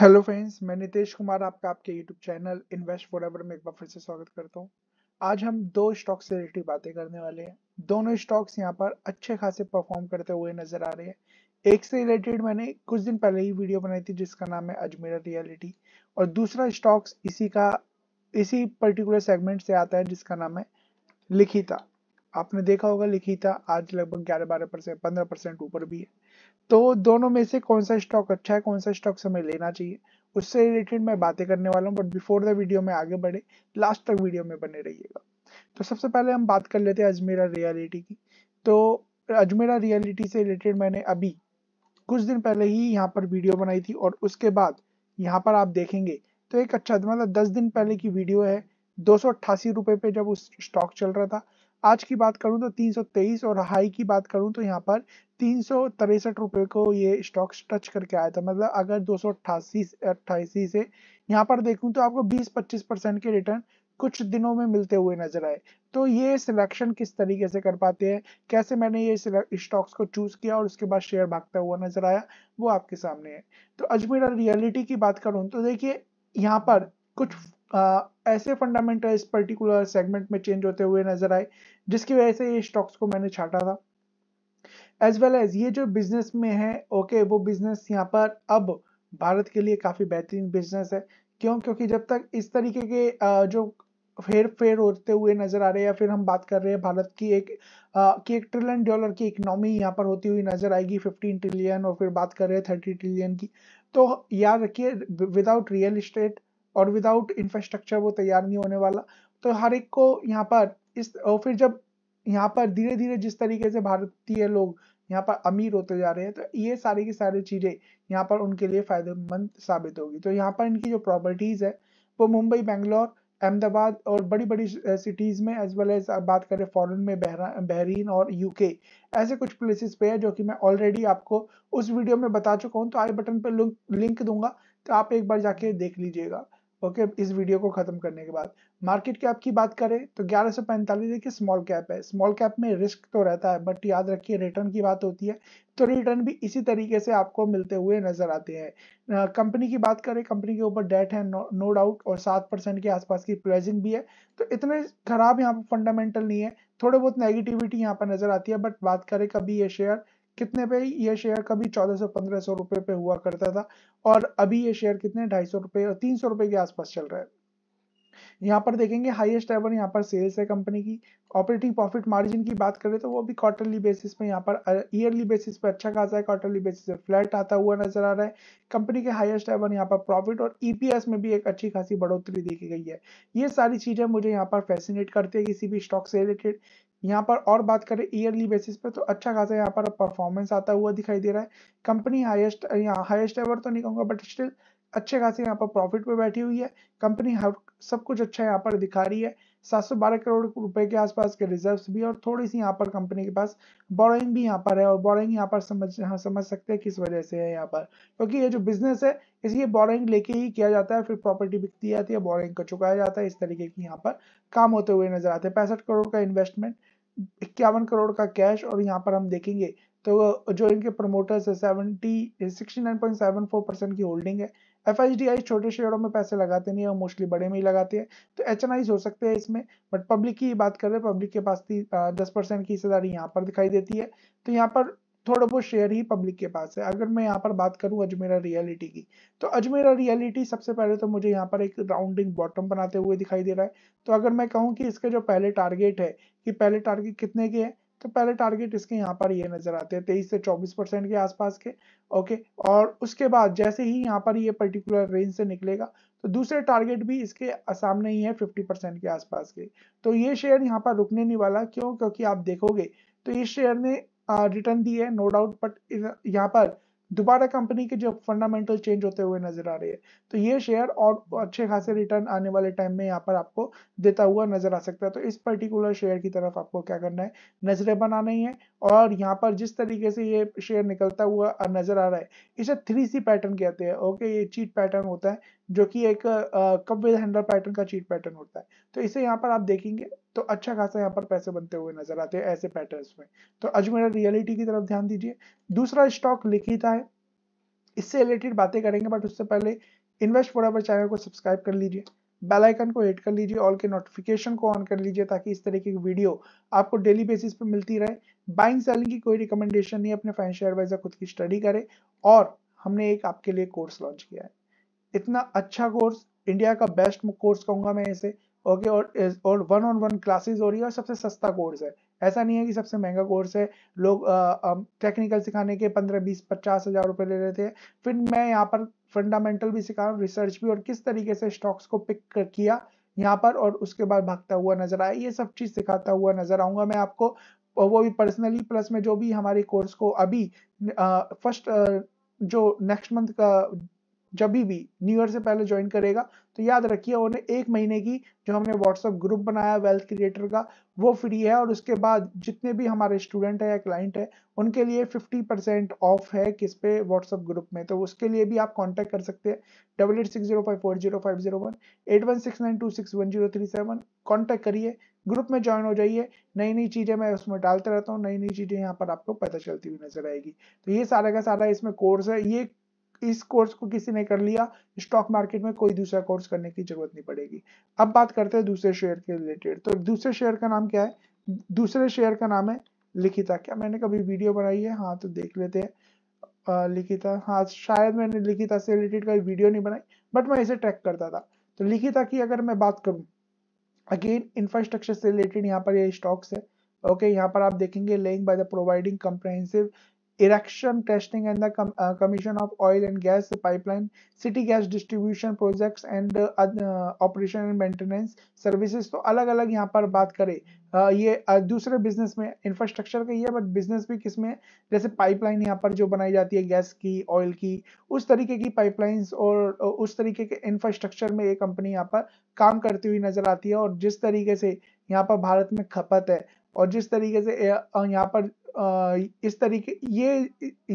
hello friends मैं नितेश कुमार आपका आपके YouTube channel invest forever में एक बार फिर से स्वागत करता हूँ आज हम दो स्टॉक से रिलेटेड बातें करने वाले हैं दोनों स्टॉक्स यहाँ पर अच्छे खासे परफॉर्म करते हुए नजर आ रहे हैं एक से रिलेटेड मैंने कुछ दिन पहले ही वीडियो बनाई थी जिसका नाम है अजमेरा रियलिटी और दूसरा स्टॉक्स इसी का इसी पर्टिकुलर सेगमेंट से आता है जिसका नाम है लिखिता आपने देखा होगा लिखिता आज लगभग ग्यारह बारह परसेंट पंद्रह परसेंट ऊपर भी है तो दोनों में से कौन सा स्टॉक अच्छा है कौन सा स्टॉक हमें लेना चाहिए उससे रिलेटेड मैं बातें करने वाला हूँ बट बिफोर द वीडियो में आगे बढ़े लास्ट तक वीडियो में बने रहिएगा तो सबसे पहले हम बात कर लेते हैं अजमेरा रियलिटी की तो अजमेरा रियलिटी से रिलेटेड मैंने अभी कुछ दिन पहले ही यहाँ पर वीडियो बनाई थी और उसके बाद यहाँ पर आप देखेंगे तो एक अच्छा मतलब दस दिन पहले की वीडियो है दो सौ अट्ठासी पे जब उस स्टॉक चल रहा था आज की बात करूं तो 323 और हाई की बात करूं तो यहाँ पर तीन सौ को ये स्टॉक्स टच करके आया था मतलब अगर दो सौ से यहाँ पर देखूं तो आपको 20-25 परसेंट के रिटर्न कुछ दिनों में मिलते हुए नजर आए तो ये सिलेक्शन किस तरीके से कर पाते हैं कैसे मैंने ये स्टॉक्स को चूज किया और उसके बाद शेयर भागता हुआ नजर आया वो आपके सामने है तो अजमेर रियलिटी की बात करूँ तो देखिए यहाँ पर कुछ ऐसे फंडामेंटल इस पर्टिकुलर सेगमेंट में चेंज होते हुए नजर आए जिसकी वजह से ये स्टॉक्स को मैंने छाटा था एज वेल एज ये जो बिजनेस में है ओके okay, वो बिजनेस यहाँ पर अब भारत के लिए काफी बेहतरीन बिजनेस है क्यों क्योंकि जब तक इस तरीके के जो फेर फेर होते हुए नजर आ रहे हैं या फिर हम बात कर रहे हैं भारत की एक आ, की एक ट्रिलियन डॉलर की इकोनॉमी यहाँ पर होती हुई नजर आएगी फिफ्टीन ट्रिलियन और फिर बात कर रहे हैं थर्टी ट्रिलियन की तो याद रखिए विदाउट रियल इस्टेट और विदाउट इंफ्रास्ट्रक्चर वो तैयार नहीं होने वाला तो हर एक को यहाँ पर इस और फिर जब यहाँ पर धीरे धीरे जिस तरीके से भारतीय लोग यहाँ पर अमीर होते जा रहे हैं तो ये सारी की सारी चीज़ें यहाँ पर उनके लिए फायदेमंद साबित होगी तो यहाँ पर इनकी जो प्रॉपर्टीज़ है वो मुंबई बेंगलोर अहमदाबाद और बड़ी बड़ी सिटीज़ में एज वेल एज बात करें फॉरेन में बहरीन और यूके ऐसे कुछ प्लेसेस पे है जो कि मैं ऑलरेडी आपको उस वीडियो में बता चुका हूँ तो आई बटन पर लिंक दूंगा तो आप एक बार जाके देख लीजिएगा ओके okay, इस वीडियो को खत्म करने के बाद मार्केट कैप की बात करें तो ग्यारह सौ पैंतालीस देखिए स्मॉल कैप है स्मॉल कैप में रिस्क तो रहता है बट याद रखिए रिटर्न की बात होती है तो रिटर्न भी इसी तरीके से आपको मिलते हुए नजर आते हैं कंपनी की बात करें कंपनी के ऊपर डेट है नो, नो डाउट और सात परसेंट के आसपास की प्राइसिंग भी है तो इतने खराब यहाँ पर फंडामेंटल नहीं है थोड़े बहुत नेगेटिविटी यहाँ पर नजर आती है बट बात करें कभी ये शेयर कितने पे ये शेयर कभी चौदह सौ पंद्रह सौ रुपए पे हुआ करता था और अभी ये शेयर कितने ढाई सौ रुपए और तीन सौ रुपए के आसपास चल रहा है यहाँ पर देखेंगे हाईएस्ट एवर यहाँ पर सेल्स है कंपनी की ऑपरेटिंग प्रॉफिट मार्जिन की बात करें तो वो भी क्वार्टरली बेसिस पे यहाँ पर ईयरली बेसिस पे अच्छा खासा है क्वार्टरली बेसिस पे फ्लैट आता हुआ नजर आ रहा है कंपनी के हाईएस्ट एवर यहाँ पर प्रॉफिट और ईपीएस e में भी एक अच्छी खासी बढ़ोतरी देखी गई है ये सारी चीजें मुझे यहाँ पर फैसिनेट करती है किसी भी स्टॉक से रिलेटेड यहाँ पर और बात करें ईयरली बेसिस पे तो अच्छा खासा यहाँ पर परफॉर्मेंस आता हुआ दिखाई दे रहा है कंपनी हाईएस्ट यहाँ हाईएस्ट एवर तो नहीं कहूँगा बट स्टिल अच्छे खासे यहाँ पर प्रॉफिट पे बैठी हुई है कंपनी हर सब कुछ अच्छा यहाँ पर दिखा रही है 712 करोड़ रुपए के आसपास के रिजर्व्स भी और थोड़ी सी यहाँ पर कंपनी के पास बोरोइंग भी यहाँ पर है और बोरोइंग यहाँ पर समझ हाँ, समझ सकते हैं किस वजह से है यहाँ पर क्योंकि तो ये जो बिजनेस है इसलिए बोरोइंग लेके ही किया जाता है फिर प्रॉपर्टी बिकती जाती है बोरोइंग को चुकाया जाता है इस तरीके की यहाँ पर काम होते हुए नजर आते हैं पैंसठ करोड़ का इन्वेस्टमेंट इक्यावन करोड़ का कैश और यहाँ पर हम देखेंगे तो जो इनके प्रमोटर्स है seventy sixty nine point seven four percent की होल्डिंग है एफ एच डी आई छोटे शेयरों में पैसे लगाते नहीं है और मोस्टली बड़े में ही लगाते हैं तो एच एन आईज हो सकते हैं इसमें बट पब्लिक की बात कर रहे हैं पब्लिक के पास दस परसेंट की हिस्सेदारी यहाँ पर दिखाई देती है तो यहाँ पर थोड़ा बहुत शेयर ही पब्लिक के पास है अगर मैं यहाँ पर बात करूँ अजमेरा रियलिटी की तो अजमेरा रियलिटी सबसे पहले तो मुझे यहाँ पर एक राउंडिंग बॉटम बनाते हुए दिखाई दे रहा है तो अगर मैं कहूँ कि इसके जो पहले टारगेट है कि पहले टारगेट कितने के हैं तो पहले टारगेट इसके यहाँ पर ये नजर आते हैं तेईस से चौबीस परसेंट के आसपास के ओके और उसके बाद जैसे ही यहाँ पर ये पर्टिकुलर रेंज से निकलेगा तो दूसरे टारगेट भी इसके सामने ही है फिफ्टी परसेंट के आसपास के तो ये शेयर यहाँ पर रुकने नहीं वाला क्यों क्योंकि आप देखोगे तो इस शेयर ने रिटर्न दी है नो डाउट बट यहाँ पर दोबारा कंपनी के जो फंडामेंटल चेंज होते हुए नजर आ रहे हैं तो ये शेयर और अच्छे खासे रिटर्न आने वाले टाइम में यहाँ पर आपको देता हुआ नजर आ सकता है तो इस पर्टिकुलर शेयर की तरफ आपको क्या करना है नजरें बनानी है और यहाँ पर जिस तरीके से ये शेयर निकलता हुआ नजर आ रहा है इसे थ्री सी पैटर्न कहते हैं ओके ये चीट पैटर्न होता है जो कि एक कप विद हैंडल पैटर्न का चीट पैटर्न होता है तो इसे यहाँ पर आप देखेंगे तो अच्छा खासा यहाँ पर पैसे बनते हुए नजर आते हैं ऐसे पैटर्न्स में तो अजमेरा रियलिटी की तरफ ध्यान दीजिए दूसरा स्टॉक लिखित है इससे रिलेटेड बातें करेंगे बट उससे पहले इन्वेस्ट फोरा पर चैनल को सब्सक्राइब कर लीजिए बेल आइकन को हिट कर लीजिए ऑल के नोटिफिकेशन को ऑन कर लीजिए ताकि इस तरह की वीडियो आपको डेली बेसिस पर मिलती रहे बाइंग सेलिंग की कोई रिकमेंडेशन नहीं अपने फाइनेंशियल एडवाइजर खुद की स्टडी करें और हमने एक आपके लिए कोर्स लॉन्च किया है इतना अच्छा कोर्स इंडिया का बेस्ट कोर्स कहूंगा मैं इसे ओके और और वन ऑन वन क्लासेस हो रही है और सबसे सस्ता कोर्स है ऐसा नहीं है कि सबसे महंगा कोर्स है लोग टेक्निकल सिखाने के पंद्रह बीस पचास हजार रुपए ले रहे थे फिर मैं यहाँ पर फंडामेंटल भी सिखा रहा हूँ रिसर्च भी और किस तरीके से स्टॉक्स को पिक कर किया यहाँ पर और उसके बाद भागता हुआ नजर आया ये सब चीज सिखाता हुआ नजर आऊंगा मैं आपको और वो भी पर्सनली प्लस में जो भी हमारे कोर्स को अभी फर्स्ट जो नेक्स्ट मंथ का जब भी न्यू ईयर से पहले ज्वाइन करेगा तो याद रखिए उन्हें एक महीने की जो हमने व्हाट्सअप ग्रुप बनाया वेल्थ क्रिएटर का वो फ्री है और उसके बाद जितने भी हमारे स्टूडेंट है या क्लाइंट है उनके लिए 50 परसेंट ऑफ है किस पे व्हाट्सअप ग्रुप में तो उसके लिए भी आप कांटेक्ट कर सकते हैं double eight six zero five four zero five zero one eight one six nine two six one zero three seven contact करिए ग्रुप में ज्वाइन हो जाइए नई नई चीज़ें मैं उसमें डालते रहता हूँ नई नई चीज़ें यहाँ पर आपको पता चलती हुई नजर आएगी तो ये सारा का सारा इसमें कोर्स है ये इस कोर्स को किसी ने कर लिया स्टॉक मार्केट में कोई दूसरा कोर्स करने की जरूरत नहीं पड़ेगी अब बात करते हैं दूसरे शेयर के रिलेटेड तो दूसरे शेयर का नाम क्या है दूसरे शेयर का नाम है लिखिता क्या मैंने कभी वीडियो बनाई है हाँ तो देख लेते हैं लिखिता हाँ शायद मैंने लिखिता से रिलेटेड कभी वीडियो नहीं बनाई बट मैं इसे ट्रैक करता था तो लिखिता की अगर मैं बात करूँ अगेन इंफ्रास्ट्रक्चर से रिलेटेड यहाँ पर ये स्टॉक्स है ओके okay, यहाँ पर आप देखेंगे laying by the providing comprehensive erection testing and the com uh, commission of oil and gas pipeline city gas distribution projects and uh, uh, operation and तो अलग अलग यहाँ पर बात करें uh, ये uh, दूसरे बिजनेस में इंफ्रास्ट्रक्चर का ही है बट बिजनेस भी किसमें जैसे पाइपलाइन यहाँ पर जो बनाई जाती है गैस की ऑयल की उस तरीके की पाइपलाइंस और उस तरीके के इंफ्रास्ट्रक्चर में ये कंपनी यहाँ पर काम करती हुई नजर आती है और जिस तरीके से यहाँ पर भारत में खपत है और जिस तरीके से यहाँ पर इस तरीके ये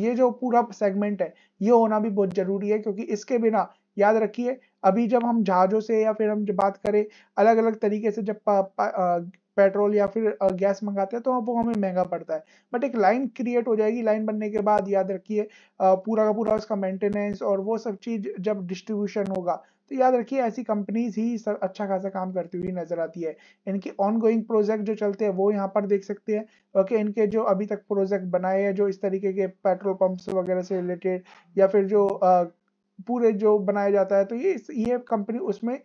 ये जो पूरा सेगमेंट है ये होना भी बहुत जरूरी है क्योंकि इसके बिना याद रखिए अभी जब हम जहाज़ों से या फिर हम जब बात करें अलग अलग तरीके से जब पा, पा, पेट्रोल या फिर गैस मंगाते हैं तो वो हमें महंगा पड़ता है बट एक लाइन क्रिएट हो जाएगी लाइन बनने के बाद याद रखिए पूरा का पूरा उसका मेंटेनेंस और वो सब चीज़ जब डिस्ट्रीब्यूशन होगा तो याद रखिए ऐसी कंपनीज ही सब अच्छा खासा काम करती हुई नजर आती है इनके ऑनगोइंग प्रोजेक्ट जो चलते हैं वो यहाँ पर देख सकते हैं ओके इनके जो अभी तक प्रोजेक्ट बनाए हैं जो इस तरीके के पेट्रोल पंप्स वगैरह से रिलेटेड या फिर जो आ, पूरे जो बनाया जाता है तो ये ये कंपनी उसमें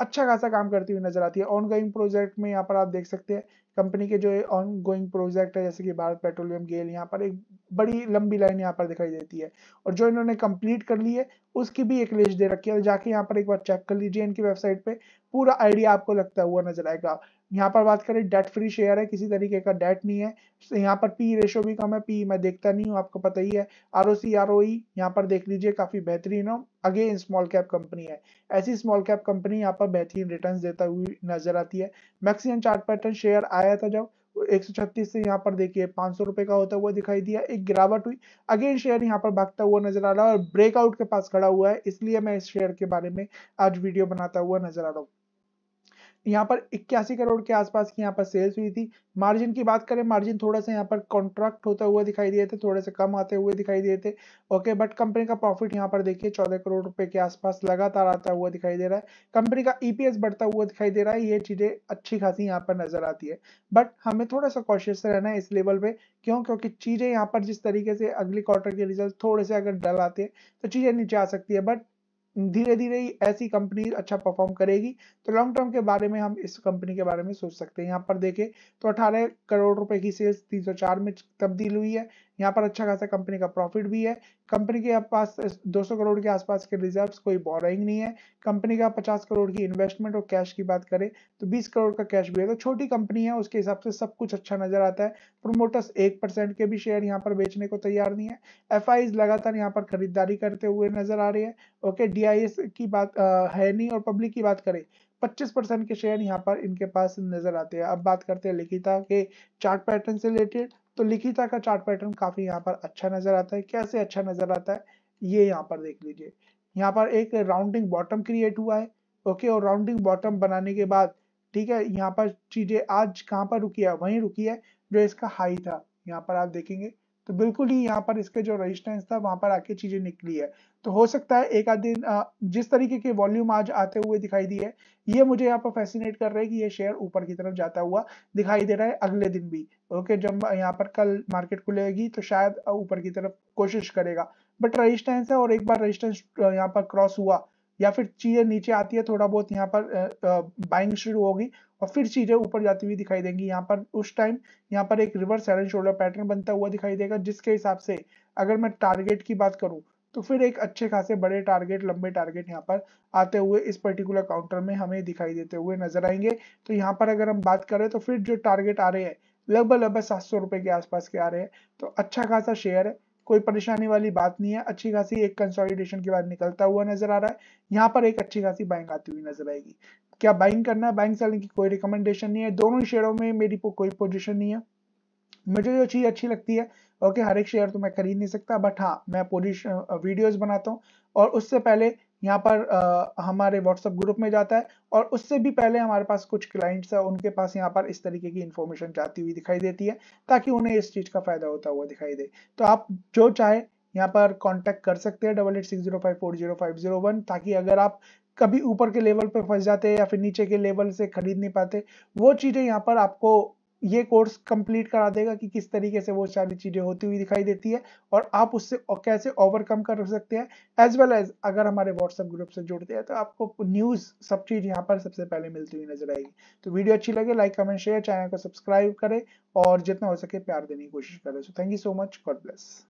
अच्छा खासा काम करती हुई नजर आती है ऑन गोइंग प्रोजेक्ट में यहाँ पर आप देख सकते हैं कंपनी के जो ऑन गोइंग प्रोजेक्ट है जैसे कि भारत पेट्रोलियम गेल यहाँ पर एक बड़ी लंबी लाइन यहाँ पर दिखाई देती है और जो इन्होंने कंप्लीट कर ली है उसकी भी एक लिस्ट दे रखी है और जाके यहाँ पर एक बार चेक कर लीजिए इनकी वेबसाइट पे पूरा आइडिया आपको लगता हुआ नजर आएगा यहाँ पर बात करें डेट फ्री शेयर है किसी तरीके का डेट नहीं है तो यहाँ पर पी रेशो भी कम है पी मैं देखता नहीं हूँ आपको पता ही है R O C R O यहाँ पर देख लीजिए काफी बेहतरीन हो अगेन स्मॉल कैप कंपनी है ऐसी स्मॉल कैप कंपनी यहाँ पर बेहतरीन रिटर्न देता हुई नजर आती है मैक्सिमम चार्ट पैटर्न शेयर आया था जब एक सौ छत्तीस से यहाँ पर देखिए पांच सौ रुपए का होता हुआ दिखाई दिया एक गिरावट हुई अगेन शेयर यहाँ पर भागता हुआ नजर आ रहा है और ब्रेकआउट के पास खड़ा हुआ है इसलिए मैं इस शेयर के बारे में आज वीडियो बनाता हुआ नजर आ रहा हूँ यहाँ पर इक्यासी करोड़ के आसपास की यहाँ पर सेल्स हुई थी मार्जिन की बात करें मार्जिन थोड़ा सा यहाँ पर कॉन्ट्रैक्ट होता हुआ दिखाई दिए थे थोड़े से कम आते हुए दिखाई दिए थे ओके बट कंपनी का प्रॉफिट यहाँ पर देखिए चौदह करोड़ रुपए के आसपास लगातार आता हुआ दिखाई दे रहा है कंपनी का ईपीएस बढ़ता हुआ दिखाई दे रहा है ये चीजें अच्छी खासी यहाँ पर नजर आती है बट हमें थोड़ा सा कॉशियस रहना है इस लेवल पे क्यों क्योंकि चीजें यहाँ पर जिस तरीके से अगले क्वार्टर के रिजल्ट थोड़े से अगर डल आते हैं तो चीजें नीचे आ सकती है बट धीरे धीरे ऐसी कंपनी अच्छा परफॉर्म करेगी तो लॉन्ग टर्म के बारे में हम इस कंपनी के बारे में सोच सकते हैं यहाँ पर देखें तो 18 करोड़ रुपए की सेल्स 304 में तब्दील हुई है यहाँ पर अच्छा खासा कंपनी का प्रॉफिट भी है कंपनी के पास 200 करोड़ के आसपास के रिजर्व्स कोई बोरिंग नहीं है कंपनी का 50 करोड़ की इन्वेस्टमेंट और कैश की बात करें तो 20 करोड़ का कैश भी है तो छोटी कंपनी है उसके हिसाब से सब कुछ अच्छा नजर आता है प्रोमोटर्स एक परसेंट के भी शेयर यहाँ पर बेचने को तैयार नहीं है एफ लगातार यहाँ पर खरीदारी करते हुए नजर आ रही है ओके डी की बात आ, है नहीं और पब्लिक की बात करें 25 परसेंट के शेयर यहाँ पर इनके पास नजर आते हैं अब बात करते हैं लिखिता के चार्ट पैटर्न से रिलेटेड तो लिखिता का चार्ट पैटर्न काफी यहाँ पर अच्छा नजर आता है कैसे अच्छा नजर आता है ये यहाँ पर देख लीजिए यहाँ पर एक राउंडिंग बॉटम क्रिएट हुआ है ओके और राउंडिंग बॉटम बनाने के बाद ठीक है यहाँ पर चीजें आज कहाँ पर रुकी है वहीं रुकी है जो इसका हाई था यहाँ पर आप देखेंगे तो बिल्कुल ही यहाँ पर इसके जो रेजिस्टेंस था वहां पर आके चीजें निकली है तो हो सकता है एक आध दिन जिस तरीके के वॉल्यूम आज आते हुए दिखाई दिए ये मुझे यहाँ पर फैसिनेट कर रहे है कि ये शेयर ऊपर की तरफ जाता हुआ दिखाई दे रहा है अगले दिन भी ओके जब यहाँ पर कल मार्केट खुलेगी तो शायद ऊपर की तरफ कोशिश करेगा बट रजिस्टेंस है और एक बार रजिस्टेंस यहाँ पर क्रॉस हुआ या फिर चीजें नीचे आती है थोड़ा बहुत यहाँ पर बाइंग शुरू होगी और फिर चीजें ऊपर जाती हुई दिखाई देंगी यहाँ पर उस टाइम यहाँ पर एक reverse head and shoulder pattern बनता हुआ दिखाई देगा जिसके हिसाब से अगर मैं टारगेट की बात करूँ तो फिर एक अच्छे खासे बड़े टारगेट लंबे टारगेट यहाँ पर आते हुए इस पर्टिकुलर काउंटर में हमें दिखाई देते हुए नजर आएंगे तो यहाँ पर अगर हम बात करें तो फिर जो टारगेट आ रहे हैं लगभग लगभग सात सौ रुपए के आसपास के आ रहे हैं तो अच्छा खासा शेयर है कोई परेशानी वाली बात नहीं है अच्छी खासी एक कंसोलिडेशन के बाद निकलता हुआ नजर आ रहा है यहाँ पर एक अच्छी खासी बाइंग आती हुई नजर आएगी क्या बाइंग करना है बाइंग सेलिंग की कोई रिकमेंडेशन नहीं है दोनों शेयरों में मेरी कोई पोजिशन नहीं है मुझे जो चीज़ अच्छी लगती है ओके हर एक शेयर तो मैं खरीद नहीं सकता बट हाँ मैं पोजिशन वीडियोज बनाता हूँ और उससे पहले यहाँ पर आ, हमारे व्हाट्सएप ग्रुप में जाता है और उससे भी पहले हमारे पास कुछ क्लाइंट्स हैं उनके पास यहाँ पर इस तरीके की इन्फॉर्मेशन जाती हुई दिखाई देती है ताकि उन्हें इस चीज़ का फायदा होता हुआ दिखाई दे तो आप जो चाहे यहाँ पर कांटेक्ट कर सकते हैं double eight six zero five four zero five zero one ताकि अगर आप कभी ऊपर के लेवल पर फंस जाते हैं या फिर नीचे के लेवल से खरीद नहीं पाते वो चीज़ें यहाँ पर आपको ये कोर्स कंप्लीट करा देगा कि किस तरीके से वो सारी चीज़ें होती हुई दिखाई देती है और आप उससे कैसे ओवरकम कर सकते हैं एज वेल एज अगर हमारे व्हाट्सएप ग्रुप से जुड़ते हैं तो आपको न्यूज़ सब चीज़ यहाँ पर सबसे पहले मिलती हुई नजर आएगी तो वीडियो अच्छी लगे लाइक कमेंट शेयर चैनल को सब्सक्राइब करें और जितना हो सके प्यार देने की कोशिश करें so thank you so much God bless